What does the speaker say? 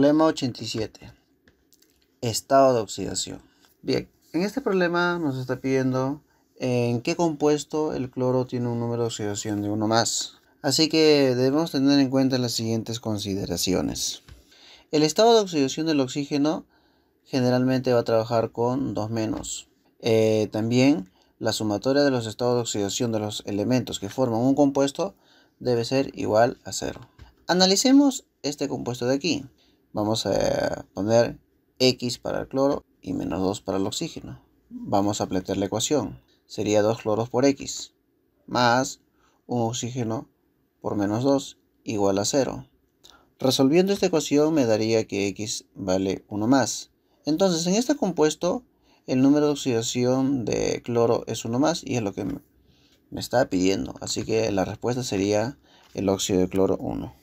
Problema 87. Estado de oxidación. Bien, en este problema nos está pidiendo en qué compuesto el cloro tiene un número de oxidación de 1 más. Así que debemos tener en cuenta las siguientes consideraciones. El estado de oxidación del oxígeno generalmente va a trabajar con 2 menos. Eh, también la sumatoria de los estados de oxidación de los elementos que forman un compuesto debe ser igual a 0. Analicemos este compuesto de aquí. Vamos a poner X para el cloro y menos 2 para el oxígeno. Vamos a plantear la ecuación. Sería 2 cloros por X más un oxígeno por menos 2 igual a 0. Resolviendo esta ecuación me daría que X vale 1 más. Entonces en este compuesto el número de oxidación de cloro es 1 más y es lo que me está pidiendo. Así que la respuesta sería el óxido de cloro 1.